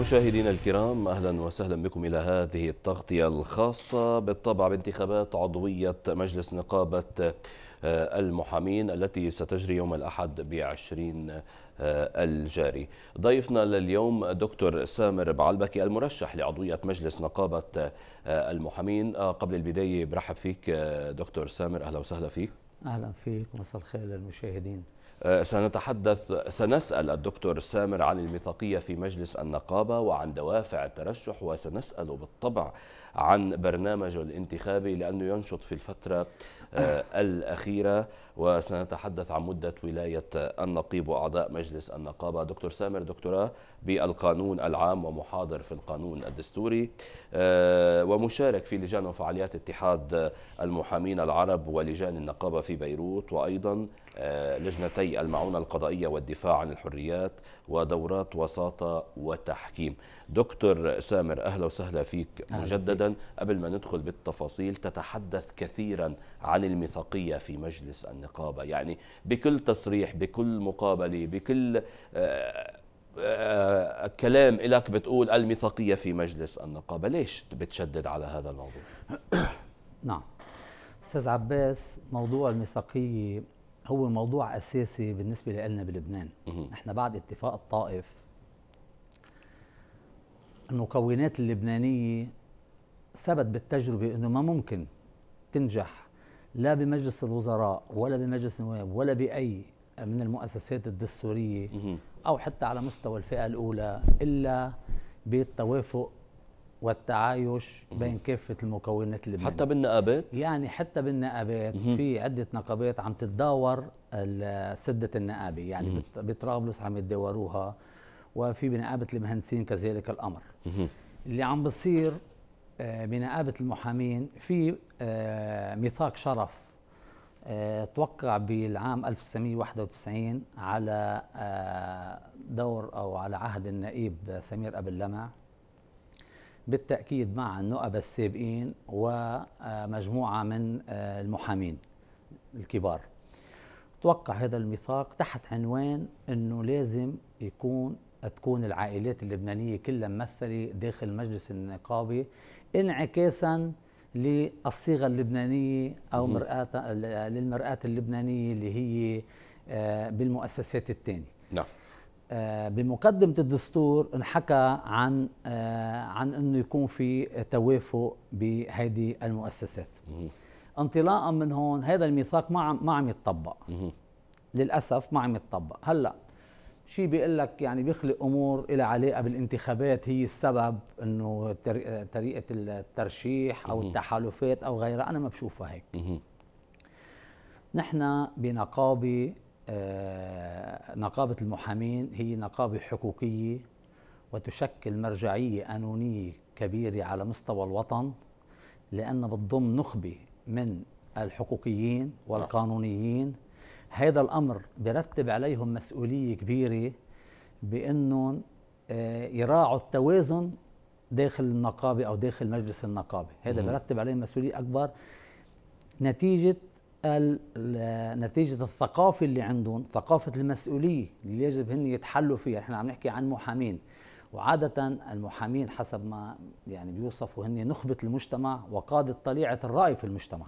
مشاهدينا الكرام اهلا وسهلا بكم الى هذه التغطيه الخاصه بالطبع بانتخابات عضويه مجلس نقابه آه، المحامين التي ستجري يوم الاحد ب 20 آه، الجاري ضيفنا لليوم دكتور سامر بعلبكي المرشح لعضوية مجلس نقابة آه، المحامين قبل البداية برحب فيك دكتور سامر أهلا وسهلا فيك أهلا فيك مساء الخير للمشاهدين آه، سنتحدث سنسأل الدكتور سامر عن الميثاقية في مجلس النقابة وعن دوافع الترشح وسنسأل بالطبع عن برنامجه الانتخابي لأنه ينشط في الفترة آه، الأخيرة وسنتحدث عن مدة ولاية النقيب وأعضاء مجلس النقابة دكتور سامر دكتوراه بالقانون العام ومحاضر في القانون الدستوري آه، ومشارك في لجان وفعاليات اتحاد المحامين العرب ولجان النقابة في بيروت وأيضا آه، لجنتي المعونة القضائية والدفاع عن الحريات ودورات وساطة وتحكيم دكتور سامر أهلا وسهلا فيك مجددا قبل ما ندخل بالتفاصيل تتحدث كثيرا عن الميثاقية في مجلس النقابة النقابة يعني بكل تصريح بكل مقابلة بكل آه، آه، كلام لك بتقول الميثاقية في مجلس النقابة ليش بتشدد على هذا الموضوع؟ نعم أستاذ عباس موضوع الميثاقية هو موضوع أساسي بالنسبة لنا بلبنان نحن بعد اتفاق الطائف المكونات اللبنانية ثبت بالتجربة أنه ما ممكن تنجح لا بمجلس الوزراء ولا بمجلس النواب ولا بأي من المؤسسات الدستورية أو حتى على مستوى الفئة الأولى إلا بالتوافق والتعايش بين كافة المكونات اللي حتى بالنقابات؟ يعني حتى بالنقابات في عدة نقابات عم تتداور سدة النقابة يعني بطرابلس عم يتداوروها وفي بنقابة المهندسين كذلك الأمر اللي عم بصير بنقابه آه، المحامين في آه، ميثاق شرف آه، توقع بالعام 1991 على دور او على عهد النائب سمير ابو اللمع بالتاكيد مع النقب السابقين ومجموعه من المحامين الكبار توقع هذا الميثاق تحت عنوان انه لازم يكون تكون العائلات اللبنانية كلها ممثلة داخل المجلس النقابي انعكاسا للصيغة اللبنانية أو مرآة للمرآة اللبنانية اللي هي آه، بالمؤسسات الثانية نعم آه، بمقدمة الدستور انحكى عن آه، عن انه يكون في توافق بهذه المؤسسات. انطلاقا من هون هذا الميثاق ما عم ما عم يتطبق. للاسف ما عم يتطبق، هلا شيء بيقول لك يعني بيخلق امور لها علاقه بالانتخابات هي السبب انه طريقه الترشيح او التحالفات او غيرها انا ما بشوفها هيك نحن بنقابه آه نقابه المحامين هي نقابه حقوقيه وتشكل مرجعيه قانونيه كبيره على مستوى الوطن لان بتضم نخبه من الحقوقيين والقانونيين هذا الأمر برتب عليهم مسؤولية كبيرة بأنهم آه، يراعوا التوازن داخل النقابة أو داخل مجلس النقابة هذا برتب عليهم مسؤولية أكبر نتيجة نتيجة الثقافة اللي عندهم ثقافة المسؤولية اللي يجب هن يتحلوا فيها احنا عم نحكي عن محامين وعادة المحامين حسب ما يعني بيوصفوا هن نخبة المجتمع وقادة طليعة الرأي في المجتمع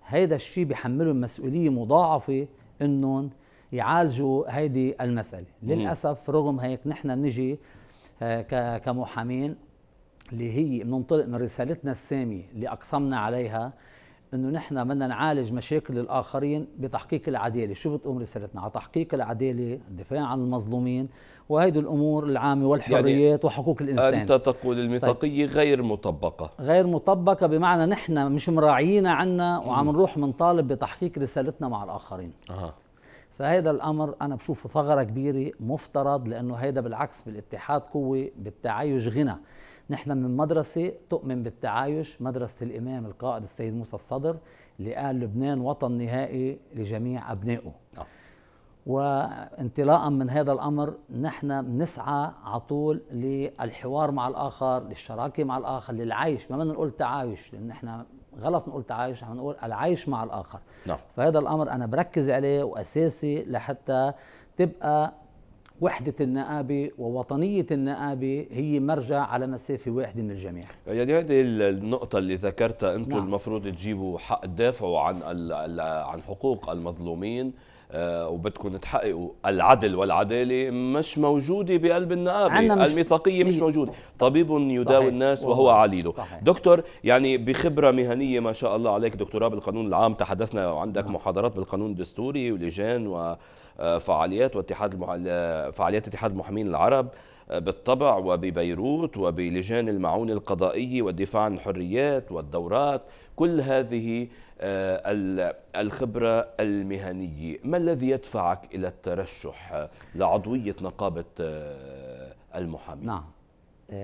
هذا الشيء بيحملهم مسؤولية مضاعفة انهم يعالجوا هيدي المساله للاسف رغم هيك نحن بنجي آه، كمحامين اللي هي بننطلق من رسالتنا الساميه اللي اقسمنا عليها انه نحن بدنا نعالج مشاكل الاخرين بتحقيق العداله، شو بتقوم رسالتنا؟ على تحقيق العداله، الدفاع عن المظلومين، وهيدي الامور العامه والحريات يعني وحقوق الانسان. انت تقول الميثاقيه طيب. غير مطبقه. غير مطبقه بمعنى نحن مش مراعيين عنا وعم نروح بنطالب بتحقيق رسالتنا مع الاخرين. اها. فهذا الامر انا بشوفه ثغره كبيره مفترض لانه هيدا بالعكس بالاتحاد قوه بالتعايش غنى. نحن من مدرسة تؤمن بالتعايش مدرسة الإمام القائد السيد موسى الصدر اللي قال لبنان وطن نهائي لجميع أبنائه نعم. وانطلاقا من هذا الأمر نحن بنسعى على طول للحوار مع الآخر للشراكة مع الآخر للعيش ما بدنا نقول تعايش لأن نحن غلط نقول تعايش عم نقول العيش مع الآخر نعم. فهذا الأمر أنا بركز عليه وأساسي لحتى تبقى وحدة النقابة ووطنية النقابة هي مرجع على مسافة واحدة من الجميع يعني هذه النقطة اللي ذكرتها أنتم نعم. المفروض تجيبوا حق تدافعوا عن عن حقوق المظلومين آه، وبدكم تحققوا العدل والعداله مش موجوده بقلب النقابه الميثاقيه مش موجوده طبيب يداوي الناس وهو عليله صحيح. دكتور يعني بخبره مهنيه ما شاء الله عليك دكتوراه بالقانون العام تحدثنا وعندك نعم. محاضرات بالقانون الدستوري ولجان وفعاليات آه، واتحاد المح... فعاليات اتحاد المحامين العرب بالطبع وببيروت وبلجان المعونة القضائية والدفاع عن الحريات والدورات كل هذه آه، الخبرة المهنية ما الذي يدفعك إلى الترشح لعضوية نقابة آه، المحامين؟ نعم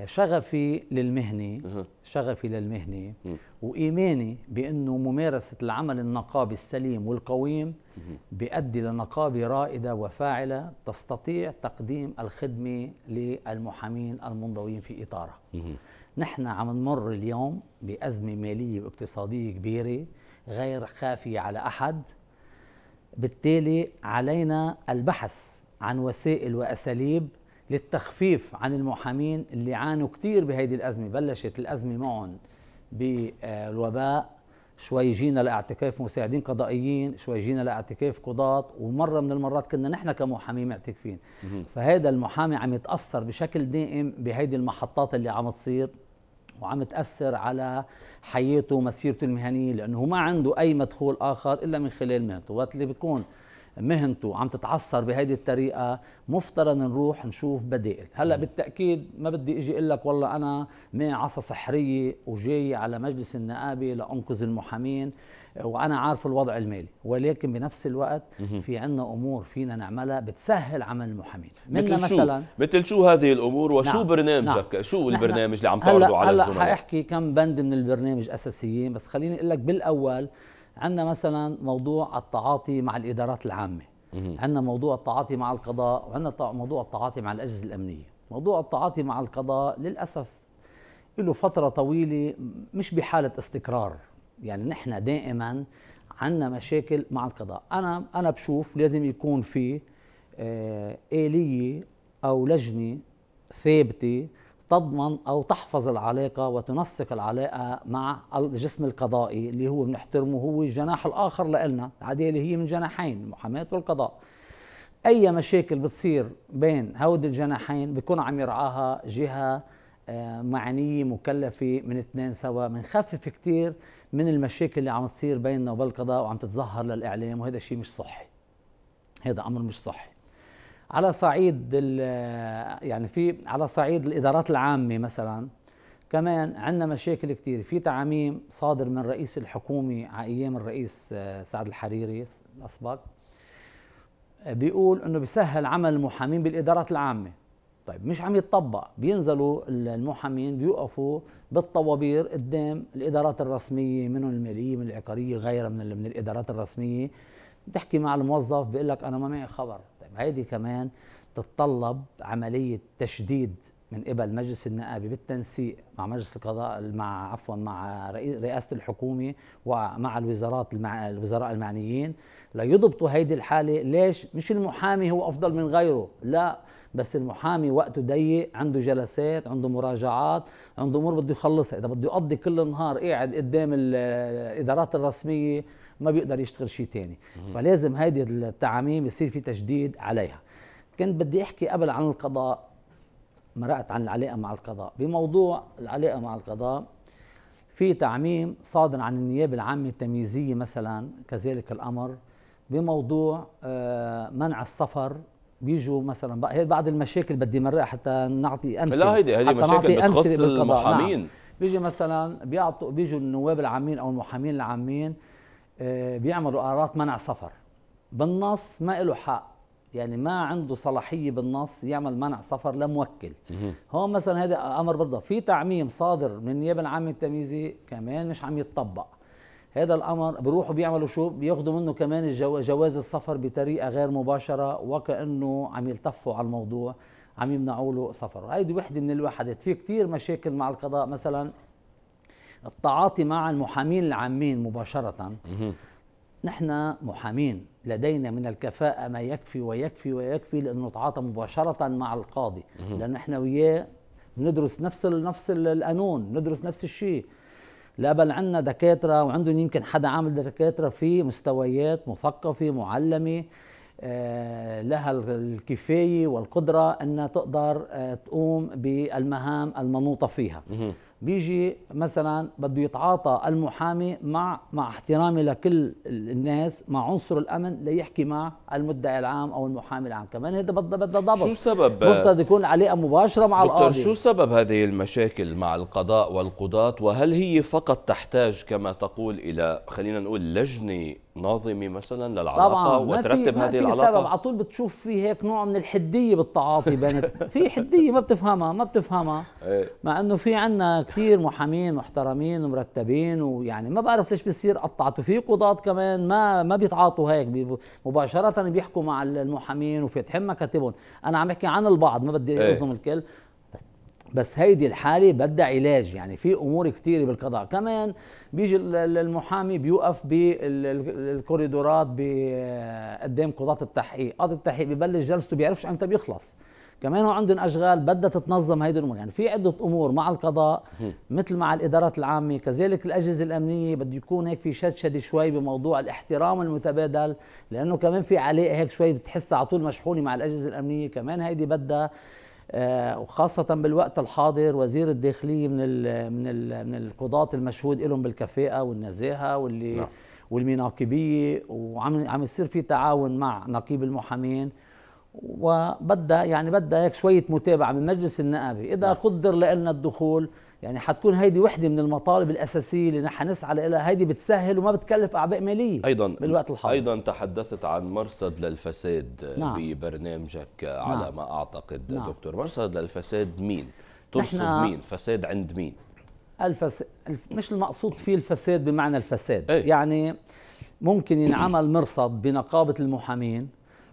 شغفي للمهنة شغفي للمهنة وإيماني بأنه ممارسة العمل النقابي السليم والقويم بيؤدي لنقابة رائدة وفاعلة تستطيع تقديم الخدمة للمحامين المنضويين في إطارها نحن عم نمر اليوم بأزمة مالية واقتصادية كبيرة غير خافية على أحد بالتالي علينا البحث عن وسائل وأساليب للتخفيف عن المحامين اللي عانوا كثير بهيدي الأزمة بلشت الأزمة معهم بالوباء شوي جينا لاعتكاف مساعدين قضائيين شوي جينا لاعتكاف قضاة ومرة من المرات كنا نحن كمحامين معتكفين فهذا المحامي عم يتأثر بشكل دائم بهيدي المحطات اللي عم تصير وعم تأثر على حياته ومسيرته المهنية لأنه ما عنده أي مدخول آخر إلا من خلال مهنته وقت اللي بيكون مهنته عم تتعصر بهيدي الطريقه مفترض نروح نشوف بدائل هلا بالتاكيد ما بدي اجي اقول لك والله انا معي عصا سحريه وجاي على مجلس النقابه لانقذ المحامين وانا عارف الوضع المالي ولكن بنفس الوقت في عندنا امور فينا نعملها بتسهل عمل المحامين مثل مثلا مثل شو هذه الامور وشو نعم. برنامجك نعم. شو البرنامج اللي عم تعرضه على الزملاء هلا حاحكي كم بند من البرنامج اساسيين بس خليني اقول لك بالاول عندنا مثلا موضوع التعاطي مع الادارات العامه عندنا موضوع التعاطي مع القضاء وعندنا موضوع التعاطي مع الاجهزه الامنيه موضوع التعاطي مع القضاء للاسف له فتره طويله مش بحاله استقرار يعني نحن دائما عندنا مشاكل مع القضاء انا انا بشوف لازم يكون في آه، آلية أو لجنة ثابتة تضمن أو تحفظ العلاقة وتنسق العلاقة مع الجسم القضائي اللي هو بنحترمه هو الجناح الآخر لنا العدالة هي من جناحين المحاماة والقضاء أي مشاكل بتصير بين هود الجناحين بيكون عم يرعاها جهة آه، معنية مكلفة من اثنين سوا بنخفف كثير من المشاكل اللي عم تصير بيننا وبالقضاء وعم تتظهر للإعلام وهذا الشيء مش صحي هذا أمر مش صحي على صعيد يعني في على صعيد الادارات العامه مثلا كمان عندنا مشاكل كثير في تعاميم صادر من رئيس الحكومه على ايام الرئيس آه، سعد الحريري الاسبق بيقول انه بيسهل عمل المحامين بالادارات العامه طيب مش عم يتطبق بينزلوا المحامين بيوقفوا بالطوابير قدام الادارات الرسميه منهم الماليه من العقاريه غيرها من من الادارات الرسميه بتحكي مع الموظف بيقول لك انا ما معي خبر هيدي كمان تتطلب عمليه تشديد من قبل مجلس النقابه بالتنسيق مع مجلس القضاء مع عفوا مع رئاسه الحكومه ومع الوزارات المع الوزراء المعنيين ليضبطوا هيدي الحاله ليش مش المحامي هو افضل من غيره لا بس المحامي وقته ضيق عنده جلسات عنده مراجعات عنده امور بده يخلصها اذا بده يقضي كل النهار قاعد قدام الادارات الرسميه ما بيقدر يشتغل شيء ثاني فلازم هيدي التعاميم يصير في تجديد عليها كنت بدي احكي قبل عن القضاء مرقت عن العلاقه مع القضاء بموضوع العلاقه مع القضاء في تعميم صادر عن النيابه العامه التمييزيه مثلا كذلك الامر بموضوع آه، منع السفر بيجوا مثلا بقى هي بعض المشاكل بدي مرقها حتى نعطي امثله لا هيدي هيدي مشاكل بتخص بالقضاء نعم. المحامين نعم. بيجي مثلا بيعطوا بيجوا النواب العامين او المحامين العامين آه، بيعملوا قرارات منع سفر بالنص ما له حق يعني ما عنده صلاحيه بالنص يعمل منع سفر لموكل هون مثلا هذا امر برضه في تعميم صادر من النيابه العامه التمييزي كمان مش عم يتطبق هذا الامر بروحوا بيعملوا شو بياخذوا منه كمان جواز السفر بطريقه غير مباشره وكانه عم يلتفوا على الموضوع عم يمنعوا له سفر هيدي وحده من الوحدات في كثير مشاكل مع القضاء مثلا التعاطي مع المحامين العامين مباشرة نحن محامين لدينا من الكفاءة ما يكفي ويكفي ويكفي لانه نتعاطى مباشرة مع القاضي لأن احنا وياه ندرس نفس نفس القانون ندرس نفس الشيء لا بل عندنا دكاترة وعندهم يمكن حدا عامل دكاترة في مستويات مثقفة معلمة آه، لها الكفاية والقدرة أنها تقدر آه، تقوم بالمهام المنوطة فيها بيجي مثلا بده يتعاطى المحامي مع مع احترامي لكل الناس مع عنصر الامن ليحكي مع المدعي العام او المحامي العام كمان هذا بده ضبط شو سبب مفترض يكون علاقه مباشره مع القاضي شو سبب هذه المشاكل مع القضاء والقضاة وهل هي فقط تحتاج كما تقول الى خلينا نقول لجنه ناظمه مثلا للعلاقه طبعاً وترتب هذه العلاقه طبعا سبب على طول بتشوف في هيك نوع من الحديه بالتعاطي بين في حديه ما بتفهمها ما بتفهمها إيه. مع انه في عنا كثير محامين محترمين ومرتبين ويعني ما بعرف ليش بيصير قطعت وفي قضاة كمان ما ما بيتعاطوا هيك مباشره بيحكوا مع المحامين وفاتحين مكاتبهم انا عم بحكي عن البعض ما بدي إيه. اظلم الكل بس هيدي الحالة بدها علاج يعني في أمور كثيرة بالقضاء كمان بيجي المحامي بيوقف بالكوريدورات قدام قضاة التحقيق قاضي التحقيق ببلش جلسته بيعرفش أمتى بيخلص كمان هو عندهم أشغال بدها تتنظم هيدي الأمور يعني في عدة أمور مع القضاء مثل مع الإدارات العامة كذلك الأجهزة الأمنية بده يكون هيك في شدشدة شوي بموضوع الاحترام المتبادل لأنه كمان في علاقة هيك شوي بتحسها على طول مشحونة مع الأجهزة الأمنية كمان هيدي بدها آه، وخاصة بالوقت الحاضر وزير الداخلية من الـ من الـ من القضاة المشهود لهم بالكفاءة والنزاهة واللي نعم. والمناقبية وعم عم يصير في تعاون مع نقيب المحامين وبدا يعني بدا هيك شوية متابعة من مجلس النقابة إذا نعم. قدر لنا الدخول يعني حتكون هيدي وحده من المطالب الاساسيه اللي نحن نسعى لها هيدي بتسهل وما بتكلف اعباء ماليه ايضا بالوقت الحاضر ايضا تحدثت عن مرصد للفساد نعم. ببرنامجك نعم. على نعم. ما اعتقد نعم. دكتور مرصد للفساد مين ترصد مين فساد عند مين الفس... الف... مش المقصود فيه الفساد بمعنى الفساد أي. يعني ممكن ينعمل مرصد بنقابه المحامين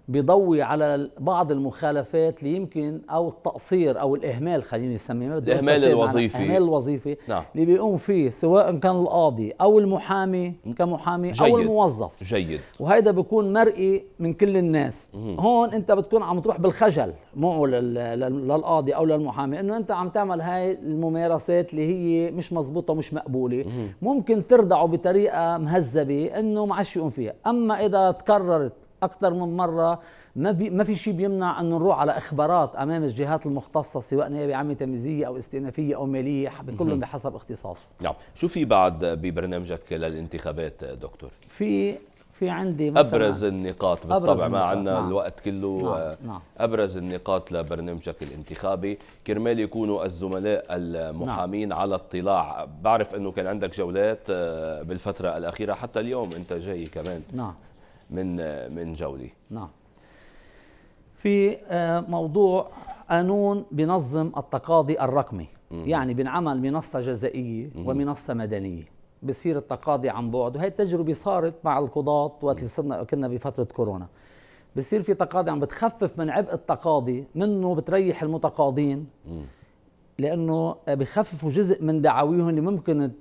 بيضوي على بعض المخالفات اللي يمكن او التقصير او الاهمال خليني اسميه الاهمال الوظيفي الاهمال الوظيفي نعم. اللي بيقوم فيه سواء كان القاضي او المحامي كمحامي جيد. او الموظف جيد وهيدا بيكون مرئي من كل الناس مم. هون انت بتكون عم تروح بالخجل معه للقاضي او للمحامي انه انت عم تعمل هاي الممارسات اللي هي مش مزبوطه ومش مقبوله مم. ممكن تردعه بطريقه مهذبه انه ما عادش يقوم فيها اما اذا تكررت اكثر من مره ما في ما في شيء بيمنع انه نروح على اخبارات امام الجهات المختصه سواء نيابه عامه تمييزيه او استئنافيه او ماليه بكل بحسب اختصاصه نعم شو في بعد ببرنامجك للانتخابات دكتور في في عندي مثلا ابرز النقاط بالطبع أبرز ما عندنا نعم. الوقت كله نعم. آه، نعم. ابرز النقاط لبرنامجك الانتخابي كرمال يكونوا الزملاء المحامين نعم. على اطلاع بعرف انه كان عندك جولات آه، بالفتره الاخيره حتى اليوم انت جاي كمان نعم من آه، من جولي نعم في آه، موضوع قانون بنظم التقاضي الرقمي مم. يعني بنعمل منصة جزائية مم. ومنصة مدنية بصير التقاضي عن بعد وهي التجربة صارت مع القضاة وقت اللي صرنا كنا بفترة كورونا بصير في تقاضي عم بتخفف من عبء التقاضي منه بتريح المتقاضين مم. لانه آه، بخففوا جزء من دعاويهم اللي ممكن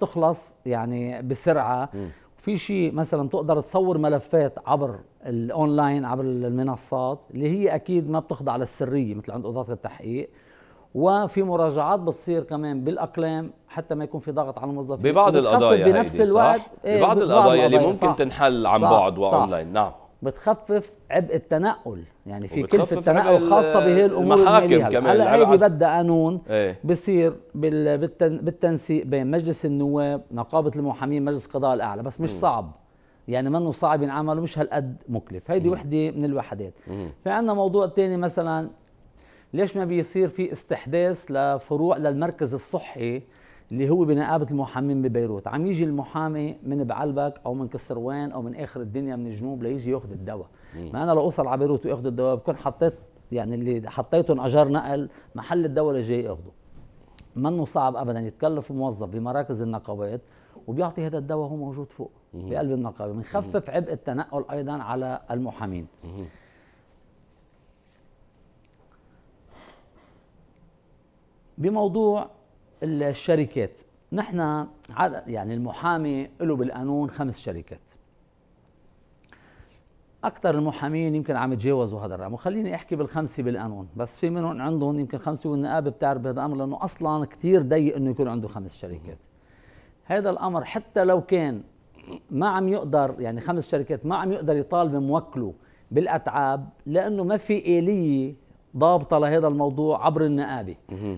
تخلص يعني بسرعه مم. في شيء مثلا تقدر تصور ملفات عبر الاونلاين عبر المنصات اللي هي اكيد ما بتخضع للسريه مثل عند قضاه التحقيق وفي مراجعات بتصير كمان بالاقلام حتى ما يكون في ضغط على الموظفين ببعض القضايا بنفس الوقت إيه، ببعض, ببعض القضايا اللي ممكن صح تنحل عن بعد واونلاين نعم بتخفف عبء التنقل يعني في كلفه التنقل خاصه بهي الامور المحاكم كمان هلا هيدي بدها قانون ايه؟ بصير بالتنسيق بين مجلس النواب نقابه المحامين مجلس القضاء الاعلى بس مش م. صعب يعني منه صعب ينعمل ومش هالقد مكلف هيدي وحده من الوحدات في عندنا موضوع تاني مثلا ليش ما بيصير في استحداث لفروع للمركز الصحي اللي هو بنقابه المحامين ببيروت عم يجي المحامي من بعلبك او من كسروان او من اخر الدنيا من الجنوب ليجي ياخذ الدواء ما انا لو اوصل على بيروت واخذ الدواء بكون حطيت يعني اللي حطيتهم اجار نقل محل الدواء اللي جاي ياخذه منه صعب ابدا يتكلف موظف بمراكز النقابات وبيعطي هذا الدواء هو موجود فوق بقلب النقابه بنخفف عبء التنقل ايضا على المحامين بموضوع الشركات نحن يعني المحامي له بالقانون خمس شركات اكثر المحامين يمكن عم يتجاوزوا هذا الرقم وخليني احكي بالخمسه بالقانون بس في منهم عندهم يمكن خمسه والنقابه بتعرف هذا الامر لانه اصلا كثير ضيق انه يكون عنده خمس شركات هذا الامر حتى لو كان ما عم يقدر يعني خمس شركات ما عم يقدر يطالب موكله بالاتعاب لانه ما في اليه ضابطه لهذا الموضوع عبر النقابه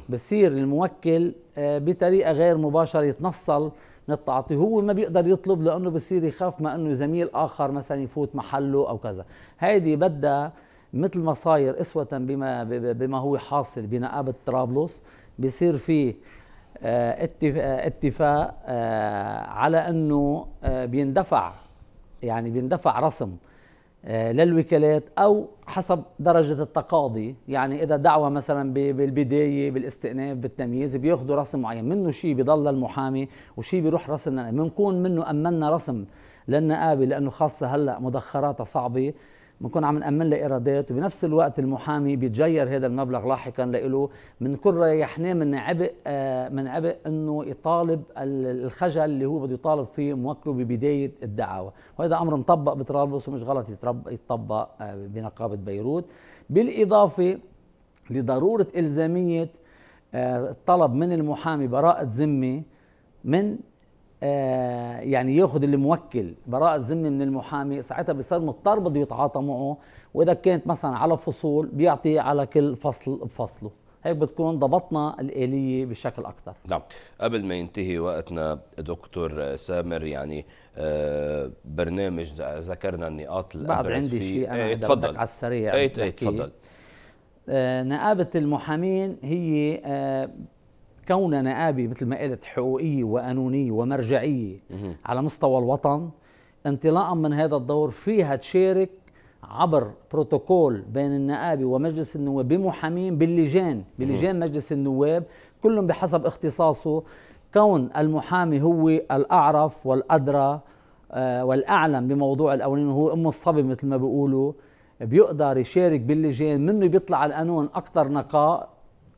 بصير الموكل آه، بطريقه غير مباشره يتنصل من التعاطي هو ما بيقدر يطلب لانه بصير يخاف ما انه زميل اخر مثلا يفوت محله او كذا هيدي بدها مثل ما صاير اسوه بما بما هو حاصل بنقابه طرابلس بصير في آه، آه، اتفاق على انه بيندفع يعني بيندفع رسم آه، للوكالات او حسب درجه التقاضي يعني اذا دعوه مثلا بالبدايه بالاستئناف بالتمييز بياخذوا رسم معين منه شيء بيضل للمحامي وشيء بيروح رسم بنكون منه امنا رسم للنقابه لانه خاصه هلا مدخراتها صعبه بنكون عم نأمن له إيرادات وبنفس الوقت المحامي بيتجير هذا المبلغ لاحقا لإله بنكون ريحناه من عبء آه، من عبء إنه يطالب الخجل اللي هو بده يطالب فيه موكله ببداية الدعوة وهذا أمر مطبق بطرابلس ومش غلط يتطبق آه، بنقابة بيروت بالإضافة لضرورة إلزامية الطلب آه، من المحامي براءة ذمة من آه، يعني ياخذ الموكل براءة ذمة من المحامي ساعتها بصير مضطر بده يتعاطى معه واذا كانت مثلا على فصول بيعطي على كل فصل بفصله هيك بتكون ضبطنا الآلية بشكل أكثر نعم قبل ما ينتهي وقتنا دكتور سامر يعني آه، برنامج ذكرنا النقاط بعد عندي شيء أنا ايه تفضل على السريع ايه, إيه، تفضل آه، نقابة المحامين هي كون نآبي مثل ما قلت حقوقية وقانونية ومرجعية على مستوى الوطن انطلاقا من هذا الدور فيها تشارك عبر بروتوكول بين النقابه ومجلس النواب بمحامين باللجان بلجان مجلس النواب كلهم بحسب اختصاصه كون المحامي هو الاعرف والادرى آه، والاعلم بموضوع القوانين وهو ام الصبي مثل ما بيقولوا بيقدر يشارك باللجان منه بيطلع القانون اكثر نقاء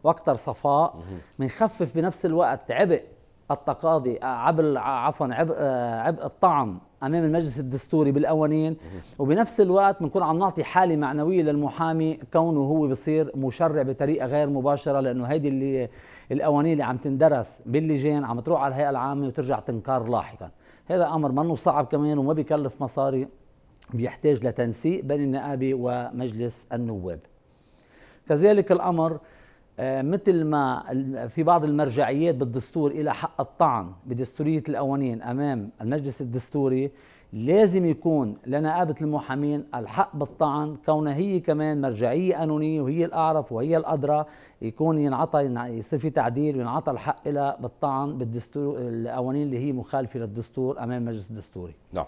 واكثر صفاء بنخفف بنفس الوقت عبء التقاضي آه، عبء آه، عفوا عبء آه، عبء الطعن امام المجلس الدستوري بالقوانين وبنفس الوقت بنكون عم نعطي حاله معنويه للمحامي كونه هو بصير مشرع بطريقه غير مباشره لانه هيدي اللي القوانين اللي عم تندرس باللجان عم تروح على الهيئه العامه وترجع تنكار لاحقا هذا امر منه صعب كمان وما بيكلف مصاري بيحتاج لتنسيق بين النقابه ومجلس النواب كذلك الامر آه، مثل ما في بعض المرجعيات بالدستور إلى حق الطعن بدستورية القوانين أمام المجلس الدستوري لازم يكون لنقابه المحامين الحق بالطعن كونها هي كمان مرجعية قانونية وهي الأعرف وهي الأدرى يكون ينعطى يصير في تعديل وينعطى الحق لها بالطعن بالدستور القوانين اللي هي مخالفة للدستور أمام المجلس الدستوري نعم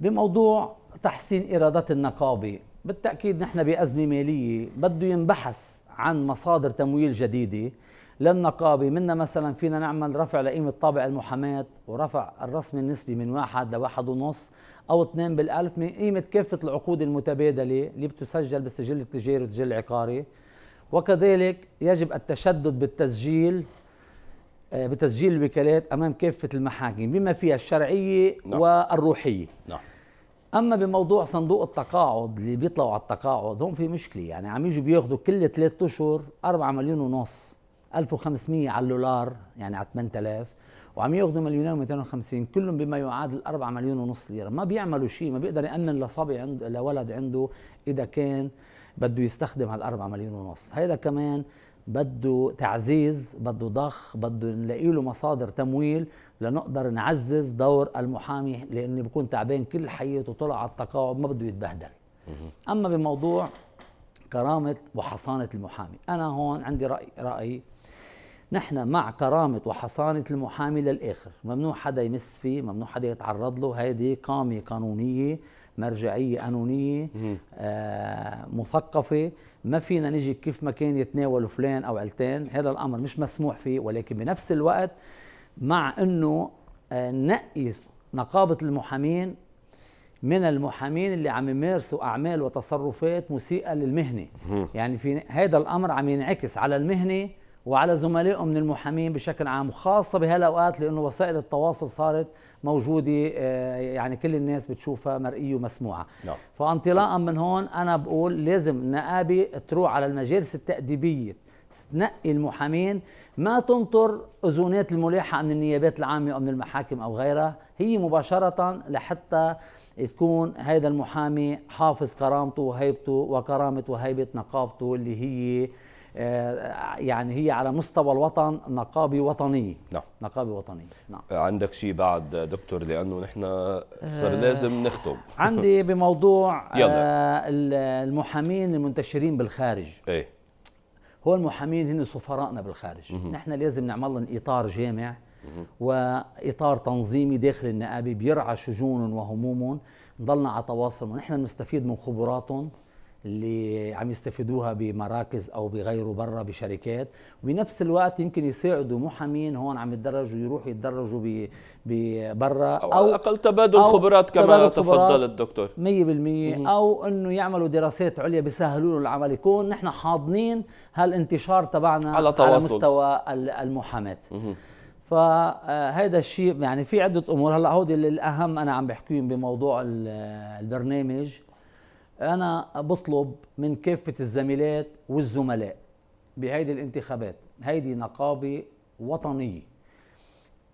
بموضوع تحسين إرادات النقابة بالتأكيد نحن بأزمة مالية بده ينبحث عن مصادر تمويل جديدة للنقابة منا مثلا فينا نعمل رفع لقيمة طابع المحاماة ورفع الرسم النسبي من واحد لواحد ونص أو اثنين بالألف من قيمة كافة العقود المتبادلة اللي بتسجل بالسجل التجاري والسجل العقاري وكذلك يجب التشدد بالتسجيل آه، بتسجيل الوكالات أمام كافة المحاكم بما فيها الشرعية نعم. والروحية نعم. اما بموضوع صندوق التقاعد اللي بيطلعوا على التقاعد هم في مشكله يعني عم يجوا بياخذوا كل ثلاث اشهر 4 مليون ونص 1500 على الدولار يعني على 8000 وعم ياخذوا مليونين و250 كلهم بما يعادل 4 مليون ونص ليره ما بيعملوا شيء ما بيقدر يامن لصبي عنده لولد عنده اذا كان بده يستخدم هال 4 مليون ونص هيدا كمان بده تعزيز بده ضخ بده نلاقي له مصادر تمويل لنقدر نعزز دور المحامي لانه بيكون تعبان كل حياته طلع على التقاعد ما بده يتبهدل اما بموضوع كرامه وحصانه المحامي انا هون عندي راي راي نحن مع كرامة وحصانة المحامي للآخر ممنوع حدا يمس فيه ممنوع حدا يتعرض له هذه قامة قانونية مرجعية قانونية آه مثقفة ما فينا نجي كيف ما كان يتناول فلان او علتان هذا الامر مش مسموح فيه ولكن بنفس الوقت مع انه آه، نقي نقابه المحامين من المحامين اللي عم يمارسوا اعمال وتصرفات مسيئه للمهنه يعني في هذا الامر عم ينعكس على المهنه وعلى زملائهم من المحامين بشكل عام وخاصه بهالاوقات لانه وسائل التواصل صارت موجوده آه، يعني كل الناس بتشوفها مرئيه ومسموعه نعم. فانطلاقا من هون انا بقول لازم النقابه تروح على المجالس التاديبيه تنقي المحامين ما تنطر اذونات الملاحه من النيابات العامه او من المحاكم او غيرها هي مباشره لحتى تكون هذا المحامي حافظ كرامته وهيبته وكرامه وهيبه نقابته اللي هي آه، يعني هي على مستوى الوطن نقابه وطنيه نعم نقابه وطنيه نعم آه، عندك شيء بعد دكتور لانه نحن صار آه، لازم نختم عندي بموضوع يلا. المحامين المنتشرين بالخارج ايه هو المحامين هن سفرائنا بالخارج مه. نحن لازم نعمل لهم اطار جامع مه. واطار تنظيمي داخل النقابه بيرعى شجونهم وهمومهم نضلنا على تواصل ونحن نستفيد من خبراتهم اللي عم يستفيدوها بمراكز او بغيره برا بشركات وبنفس الوقت يمكن يساعدوا محامين هون عم يتدرجوا يروحوا يتدرجوا برا أو, على الاقل تبادل أو خبرات كما تبادل تفضل الدكتور 100% او انه يعملوا دراسات عليا بيسهلوا له العمل يكون نحن حاضنين هالانتشار تبعنا على, تواصل. على مستوى المحاماه فهذا آه، الشيء يعني في عده امور هلا هودي الاهم انا عم بحكيهم بموضوع البرنامج انا بطلب من كافه الزميلات والزملاء بهيدي الانتخابات هيدي نقابه وطنيه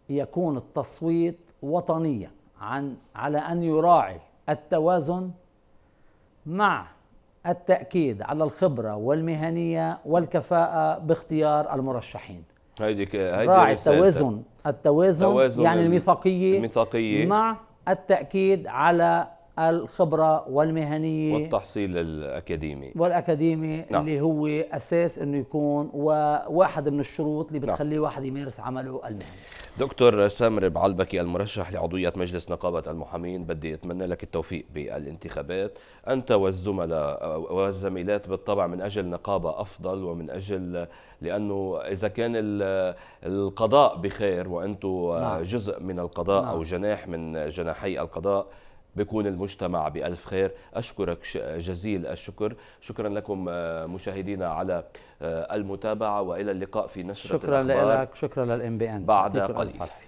يكون التصويت وطنيا عن على ان يراعي التوازن مع التاكيد على الخبره والمهنيه والكفاءه باختيار المرشحين هيدي هيدي راعي التوازن التوازن, التوازن يعني الميثاقيه الميثاقيه مع التاكيد على الخبرة والمهنية والتحصيل الأكاديمي والأكاديمي نعم. اللي هو أساس أنه يكون وواحد من الشروط اللي نعم. بتخليه نعم. واحد يمارس عمله المهني دكتور سامر بعلبكي المرشح لعضوية مجلس نقابة المحامين بدي أتمنى لك التوفيق بالانتخابات أنت والزملاء والزميلات بالطبع من أجل نقابة أفضل ومن أجل لأنه إذا كان القضاء بخير وأنتم نعم. جزء من القضاء نعم. أو جناح من جناحي القضاء بكون المجتمع بألف خير أشكرك جزيل الشكر شكرا لكم آه، مشاهدينا على آه، المتابعة وإلى اللقاء في نشرة شكرا لك شكرا للإم بي أن بعد قليل